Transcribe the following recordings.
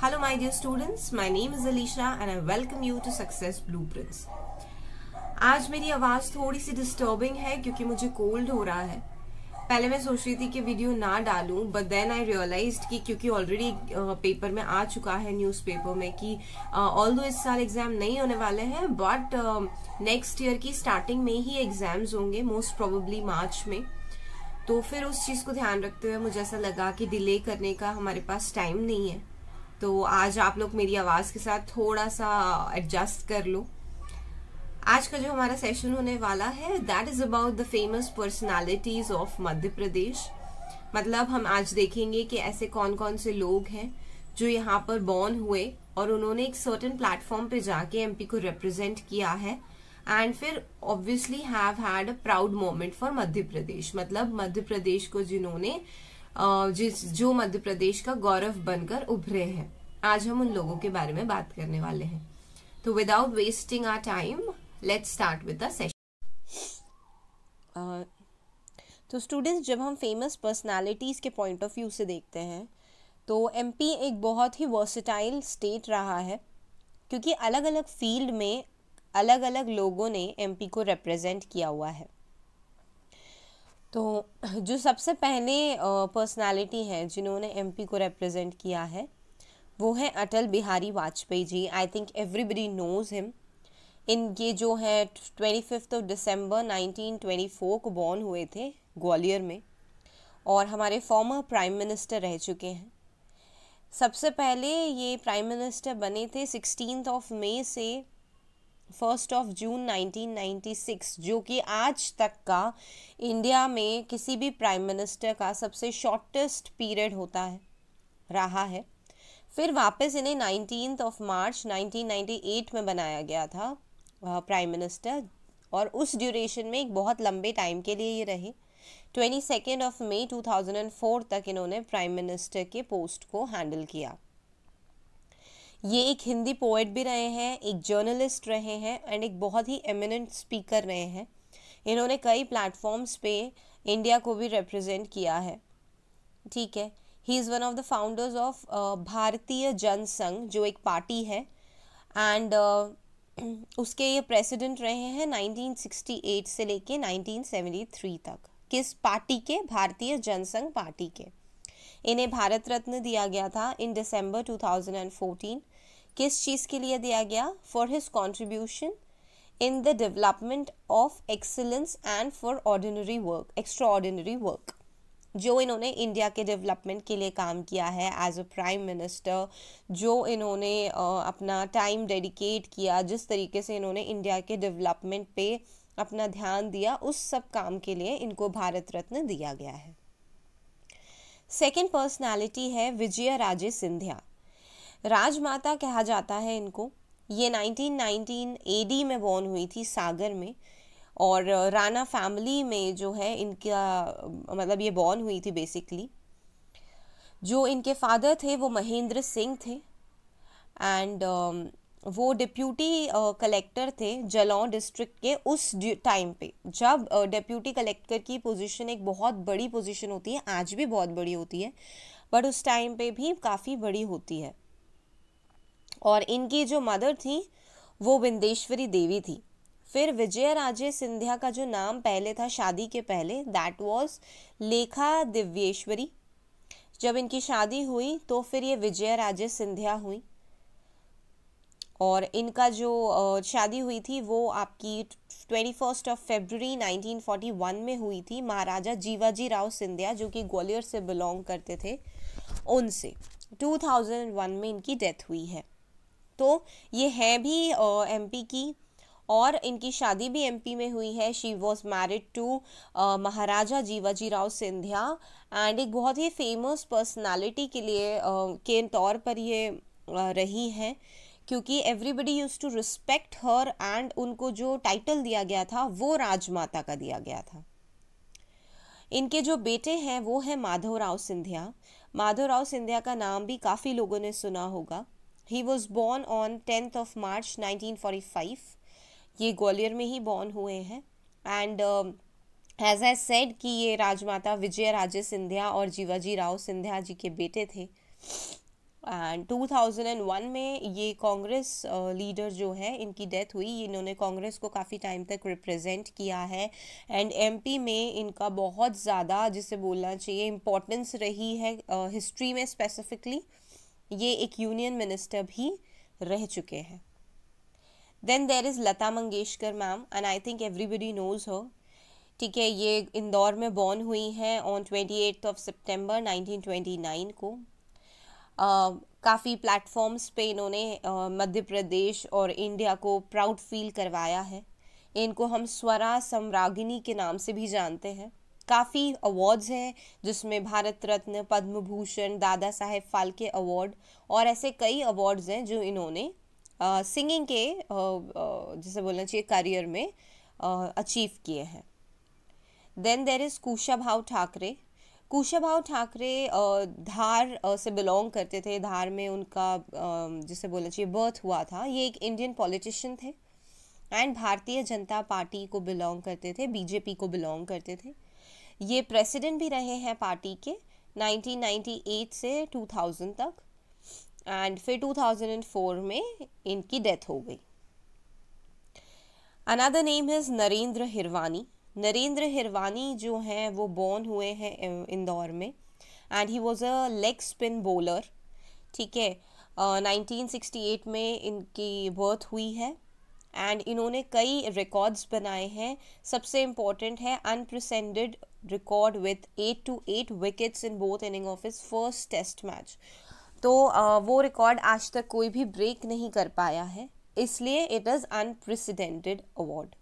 Hello my dear students, my name is Alisha and I welcome you to Success Blueprints. आज मेरी आवाज थोड़ी सी disturbing है क्योंकि मुझे कोल्ड हो रहा है पहले मैं सोच रही थी कि वीडियो ना डालूं बट देन आई रियलाइज कि क्योंकि ऑलरेडी पेपर में आ चुका है न्यूज़पेपर में कि ऑल दो इस साल एग्जाम नहीं होने वाले हैं बट नेक्स्ट ईयर की स्टार्टिंग में ही एग्जाम्स होंगे मोस्ट प्रोबेबली मार्च में तो फिर उस चीज़ को ध्यान रखते हुए मुझे ऐसा लगा कि डिले करने का हमारे पास टाइम नहीं है तो आज आप लोग मेरी आवाज़ के साथ थोड़ा सा एडजस्ट कर लो आज का जो हमारा सेशन होने वाला है that is about the famous personalities of Madhya Pradesh मतलब हम आज देखेंगे कि ऐसे कौन कौन से लोग हैं जो यहाँ पर बॉर्न हुए और उन्होंने एक सर्टन प्लेटफॉर्म पे जाके एमपी को रिप्रेजेंट किया है एंड फिर obviously have had a proud moment for Madhya Pradesh मतलब मध्य प्रदेश को जिन्होंने जिस जो मध्य प्रदेश का गौरव बनकर उभरे हैं आज हम उन लोगों के बारे में बात करने वाले हैं तो without wasting our time let start with the session तो स्टूडेंट्स जब हम फेमस पर्सनालिटीज़ के पॉइंट ऑफ व्यू से देखते हैं तो एमपी एक बहुत ही वर्सेटाइल स्टेट रहा है क्योंकि अलग अलग फील्ड में अलग अलग लोगों ने एम को रिप्रेजेंट किया हुआ है तो जो सबसे पहले पर्सनालिटी हैं जिन्होंने एमपी को रिप्रेजेंट किया है वो है Atal Bihari Vajpayee ji I think everybody knows him इनके जो है twenty fifth of December four को बॉर्न हुए थे ग्वालियर में और हमारे फॉर्मर प्राइम मिनिस्टर रह चुके हैं सबसे पहले ये प्राइम मिनिस्टर बने थे सिक्सटीन ऑफ मे से फर्स्ट ऑफ जून 1996 जो कि आज तक का इंडिया में किसी भी प्राइम मिनिस्टर का सबसे शॉर्टेस्ट पीरियड होता है रहा है फिर वापस इन्हें नाइनटीन ऑफ मार्च 1998 में बनाया गया था प्राइम मिनिस्टर और उस ड्यूरेशन में एक बहुत लंबे टाइम के लिए ये रहे ट्वेंटी सेकेंड ऑफ मई 2004 तक इन्होंने प्राइम मिनिस्टर के पोस्ट को हैंडल किया ये एक हिंदी पोइट भी रहे हैं एक जर्नलिस्ट रहे हैं एंड एक बहुत ही एमिनेंट स्पीकर रहे हैं इन्होंने कई प्लेटफॉर्म्स पे इंडिया को भी रिप्रेजेंट किया है ठीक है he is one of the founders of Bharatiya Jansangh जो एक पार्टी है एंड uh, उसके ये प्रेसिडेंट रहे हैं 1968 से लेके 1973 तक किस पार्टी के भारतीय जनसंघ पार्टी के इन्हें भारत रत्न दिया गया था इन दिसंबर 2014 किस चीज़ के लिए दिया गया for his contribution in the development of excellence and for ordinary work extraordinary work जो इन्होंने इंडिया के डेवलपमेंट के लिए काम किया है एज अ प्राइम मिनिस्टर जो इन्होंने अपना टाइम डेडिकेट किया जिस तरीके से इन्होंने इंडिया के डेवलपमेंट पे अपना ध्यान दिया उस सब काम के लिए इनको भारत रत्न दिया गया है सेकेंड पर्सनालिटी है विजय राजे सिंधिया राजमाता कहा जाता है इनको ये 1919 एडी में बॉर्न हुई थी सागर में और राणा फैमिली में जो है इनका मतलब ये बॉर्न हुई थी बेसिकली जो इनके फादर थे वो महेंद्र सिंह थे एंड वो डिप्यूटी कलेक्टर थे जलौ डिस्ट्रिक्ट के उस टाइम पे जब डिप्यूटी कलेक्टर की पोजीशन एक बहुत बड़ी पोजीशन होती है आज भी बहुत बड़ी होती है बट उस टाइम पे भी काफ़ी बड़ी होती है और इनकी जो मदर थी वो बिंदेश्वरी देवी थी फिर विजय राजे सिंधिया का जो नाम पहले था शादी के पहले दैट वॉज लेखा दिव्येश्वरी जब इनकी शादी हुई तो फिर ये विजय राजे सिंधिया हुई और इनका जो शादी हुई थी वो आपकी ट्वेंटी फर्स्ट ऑफ फेबररी 1941 में हुई थी महाराजा जीवाजी राव सिंधिया जो कि ग्वालियर से बिलोंग करते थे उनसे 2001 में इनकी डेथ हुई है दोस्तों ये हैं भी एमपी की और इनकी शादी भी एमपी में हुई है she was married to Maharaja Jivaji Rao Scindia and एक बहुत ही फेमस पर्सनालिटी के लिए uh, के तौर पर ये uh, रही हैं क्योंकि everybody use to respect her and उनको जो टाइटल दिया गया था वो राजमाता का दिया गया था इनके जो बेटे हैं वो हैं माधव राव सिंधिया माधव राव सिंधिया का नाम भी काफ़ी लोगों ने सुना होगा he was born on tenth of March 1945 ये ग्वालियर में ही बॉर्न हुए हैं एंड एज आई सेड कि ये राजमाता विजय राजे सिंधिया और जीवाजी राव सिंधिया जी के बेटे थे एंड 2001 में ये कांग्रेस लीडर uh, जो है इनकी डेथ हुई इन्होंने कांग्रेस को काफ़ी टाइम तक रिप्रेजेंट किया है एंड एमपी में इनका बहुत ज़्यादा जिसे बोलना चाहिए इम्पोर्टेंस रही है हिस्ट्री uh, में स्पेसिफिकली ये एक यूनियन मिनिस्टर भी रह चुके हैं then there is Lata Mangeshkar ma'am and I think everybody knows हो ठीक है ये इंदौर में बॉर्न हुई हैं on twenty eighth of September 1929 को काफ़ी प्लेटफॉर्म्स पे इन्होंने मध्य प्रदेश और इंडिया को प्राउड फील करवाया है इनको हम स्वरा सम्रागिनी के नाम से भी जानते हैं काफ़ी अवार्ड्स हैं जिसमें भारत रत्न पद्म भूषण दादा साहेब फाल्के अवार्ड और ऐसे कई अवार्ड्स हैं जो इन्होंने सिंगिंग के जैसे बोलना चाहिए करियर में अचीव किए हैं then there is Kushabhau Thackeray Kushabhau Thackeray Dhar से बिलोंग करते थे धार में उनका जिसे बोलना चाहिए बर्थ हुआ था ये एक इंडियन पॉलिटिशियन थे एंड भारतीय जनता पार्टी को बिलोंग करते थे बीजेपी को बिलोंग करते थे ये प्रेसिडेंट भी रहे हैं पार्टी के 1998 से 2000 तक एंड फिर 2004 में इनकी डेथ हो गई another name is Narendra Hirwani Narendra Hirwani जो हैं वो बॉर्न हुए हैं इंदौर में and he was a leg spin bowler ठीक है नाइनटीन सिक्सटी एट में इनकी बर्थ हुई है एंड इन्होंने कई रिकॉर्ड्स बनाए हैं सबसे इम्पॉर्टेंट है unprecedented record with eight two eight wickets in both inning of his first test match तो वो रिकॉर्ड आज तक कोई भी ब्रेक नहीं कर पाया है इसलिए it is unprecedented award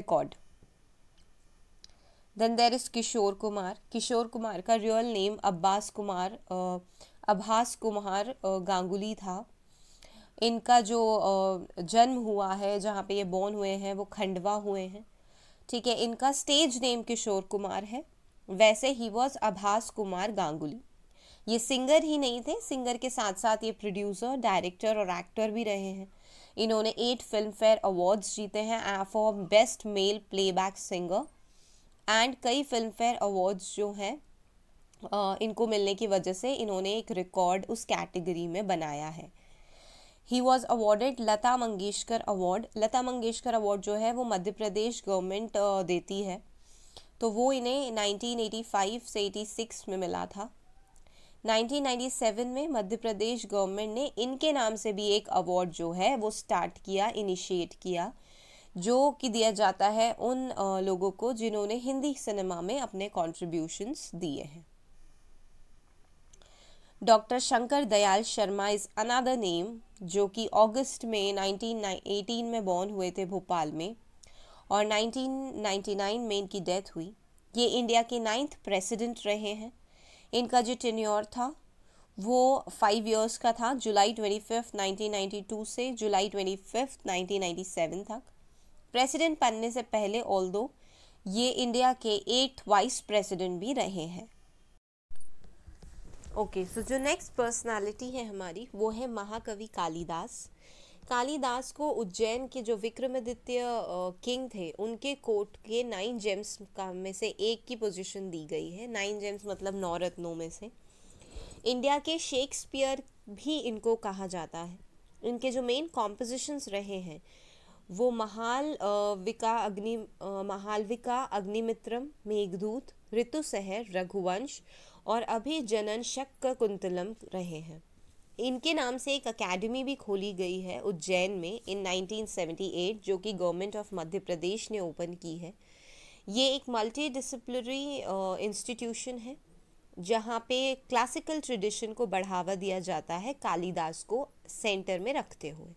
record then there is Kishore Kumar Kishore Kumar का रियल नेम अब्बास कुमार अब्बास कुमार गांगुली था इनका जो जन्म हुआ है जहाँ पे ये बॉर्न हुए हैं वो खंडवा हुए हैं ठीक है इनका स्टेज नेम किशोर कुमार है वैसे ही वॉज आभास कुमार गांगुली ये सिंगर ही नहीं थे सिंगर के साथ साथ ये प्रोड्यूसर डायरेक्टर और एक्टर भी रहे हैं इन्होंने एट फिल्म फेयर अवार्ड्स जीते हैं of best male playback singer and कई फिल्म फेयर अवार्ड्स जो हैं इनको मिलने की वजह से इन्होंने एक रिकॉर्ड उस कैटेगरी में बनाया है he was awarded Lata Mangeshkar award Lata Mangeshkar award जो है वो मध्य प्रदेश गवर्नमेंट uh, देती है तो वो इन्हें 1985 से 86 में मिला था 1997 में मध्य प्रदेश गवर्नमेंट ने इनके नाम से भी एक अवार्ड जो है वो स्टार्ट किया इनिशिएट किया जो कि दिया जाता है उन uh, लोगों को जिन्होंने हिंदी सिनेमा में अपने कॉन्ट्रीब्यूशंस दिए हैं doctor Shankar Dayal Sharma is another name जो कि अगस्त में 1918 में बॉर्न हुए थे भोपाल में और 1999 में इनकी डेथ हुई ये इंडिया के नाइन्थ प्रेसिडेंट रहे हैं इनका जो टेन्योर था वो फाइव इयर्स का था जुलाई ट्वेंटी फिफ्थ नाइनटीन से जुलाई ट्वेंटी फिफ्थ नाइनटीन तक प्रेसिडेंट बनने से पहले ऑल ये इंडिया के एट वाइस प्रेसिडेंट भी रहे हैं ओके सो जो नेक्स्ट पर्सनालिटी है हमारी वो है महाकवि कालिदास कालिदास को उज्जैन के जो विक्रमादित्य किंग थे उनके कोर्ट के नाइन जेम्स का में से एक की पोजीशन दी गई है नाइन जेम्स मतलब नौ रत्नों में से इंडिया के शेक्सपियर भी इनको कहा जाता है इनके जो मेन कॉम्पोजिशंस रहे हैं वो महाल विका अग्नि महालविका अग्निमित्रम मेघदूत ऋतुसहर रघुवंश और अभी जनन शक्क कुंतलम रहे हैं इनके नाम से एक एकेडमी भी खोली गई है उज्जैन में इन 1978 जो कि गवर्नमेंट ऑफ मध्य प्रदेश ने ओपन की है ये एक मल्टी डिसिप्लिनरी इंस्टीट्यूशन है जहाँ पे क्लासिकल ट्रेडिशन को बढ़ावा दिया जाता है कालिदास को सेंटर में रखते हुए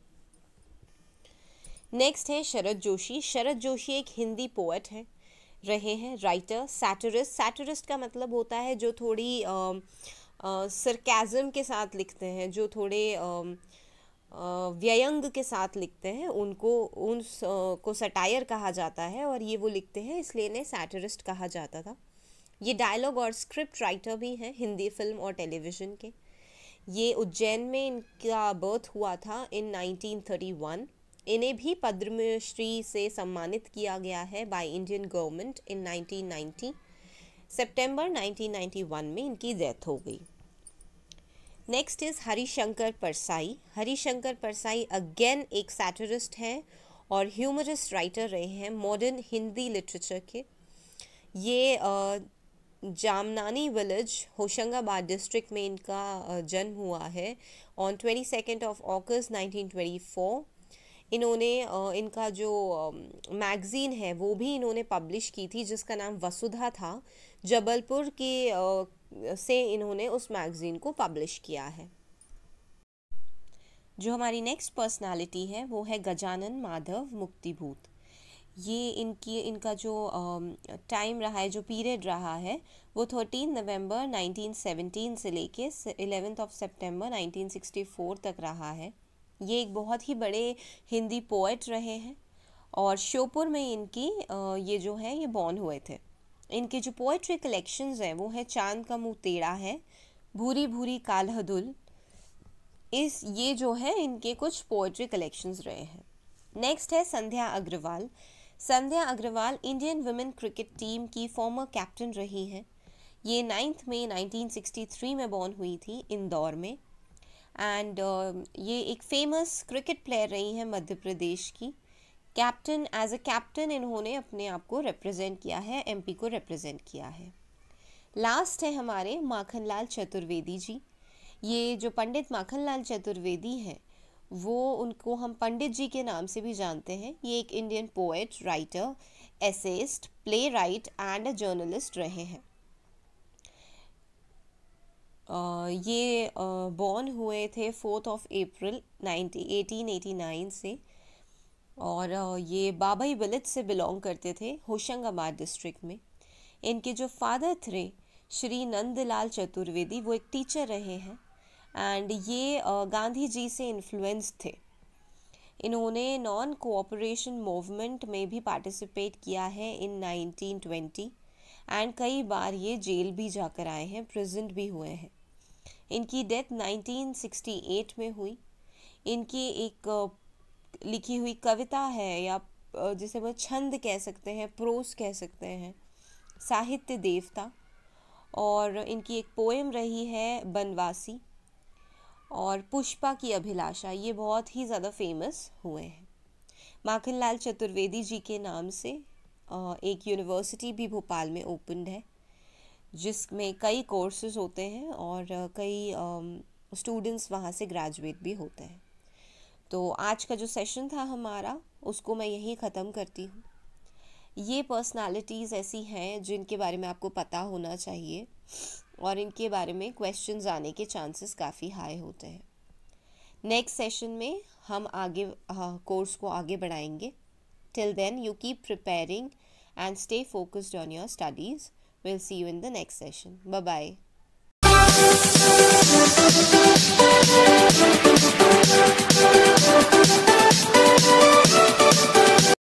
नेक्स्ट है शरद जोशी शरद जोशी एक हिंदी पोएट हैं रहे हैं राइटर सैटरिस्ट सैटरिस्ट का मतलब होता है जो थोड़ी सरकैज़म के साथ लिखते हैं जो थोड़े व्ययंग के साथ लिखते हैं उनको उन को सटायर कहा जाता है और ये वो लिखते हैं इसलिए इन्हें सैटरिस्ट कहा जाता था ये डायलॉग और स्क्रिप्ट राइटर भी हैं हिंदी फिल्म और टेलीविज़न के ये उज्जैन में इनका बर्थ हुआ था इन 1931 इन्हें भी पद्मश्री से सम्मानित किया गया है बाय इंडियन गवर्नमेंट इन 1990 सितंबर 1991 में इनकी डेथ हो गई next is Harishankar Parsai Harishankar Parsai again एक सैटरिस्ट हैं और ह्यूमरिस्ट राइटर रहे हैं मॉडर्न हिंदी लिटरेचर के ये जामनानी विलेज होशंगाबाद डिस्ट्रिक्ट में इनका जन्म हुआ है on twenty second of August nineteen twenty four इन्होंने इनका जो मैगज़ीन है वो भी इन्होंने पब्लिश की थी जिसका नाम वसुधा था जबलपुर के से इन्होंने उस मैगज़ीन को पब्लिश किया है जो हमारी नेक्स्ट पर्सनालिटी है वो है गजानन माधव मुक्तिभूत ये इनकी इनका जो टाइम रहा है जो पीरियड रहा है वो थर्टीन नवंबर 1917 से लेके 11th ऑफ सितंबर 1964 तक रहा है ये एक बहुत ही बड़े हिंदी पोएट रहे हैं और श्योपुर में इनकी ये जो है ये बॉर्न हुए थे इनके जो पोएट्री कलेक्शंस हैं वो है चांद का मुँह टेढ़ा है भूरी भूरी कालहदुल इस ये जो है इनके कुछ पोइट्री कलेक्शंस रहे हैं नेक्स्ट है Sandhya Agarwal Sandhya Agarwal Indian women cricket team की फॉर्मर कैप्टन रही हैं ये नाइन्थ सिक्सटी 1963 में बॉर्न हुई थी इंदौर में एंड um, ये एक फेमस क्रिकेट प्लेयर रही हैं मध्य प्रदेश की कैप्टन एज अ कैप्टन इन्होंने अपने आप को रिप्रेजेंट किया है एमपी को रिप्रेजेंट किया है लास्ट है हमारे माखनलाल चतुर्वेदी जी ये जो पंडित माखनलाल चतुर्वेदी हैं वो उनको हम पंडित जी के नाम से भी जानते हैं ये एक Indian poet writer essayist playwright and journalist रहे हैं ये बॉर्न हुए थे fourth of April ninety eighteen eighty nine से और ये बाबई विलेज से बिलोंग करते थे होशंगाबाद डिस्ट्रिक्ट में इनके जो फादर थे श्री नंदलाल चतुर्वेदी वो एक टीचर रहे हैं एंड ये गांधी जी से इन्फ्लुएंस थे इन्होंने नॉन कोऑपरेशन मूवमेंट में भी पार्टिसिपेट किया है इन 1920 एंड कई बार ये जेल भी जाकर आए हैं प्रेजेंट भी हुए हैं इनकी डेथ 1968 में हुई इनकी एक लिखी हुई कविता है या जिसे वो छंद कह सकते हैं प्रोस कह सकते हैं साहित्य देवता और इनकी एक पोएम रही है बनवासी और पुष्पा की अभिलाषा ये बहुत ही ज़्यादा फेमस हुए हैं माखनलाल चतुर्वेदी जी के नाम से एक यूनिवर्सिटी भी भोपाल में ओपन है जिसमें कई कोर्सेज होते हैं और कई स्टूडेंट्स वहाँ से ग्रेजुएट भी होते हैं तो आज का जो सेशन था हमारा उसको मैं यहीं ख़त्म करती हूँ ये पर्सनालिटीज़ ऐसी हैं जिनके बारे में आपको पता होना चाहिए और इनके बारे में क्वेश्चन आने के चांसेस काफ़ी हाई होते हैं नेक्स्ट सेशन में हम आगे कोर्स को आगे बढ़ाएंगे Till then, you keep preparing and stay focused on your studies. We'll see you in the next session. Bye bye.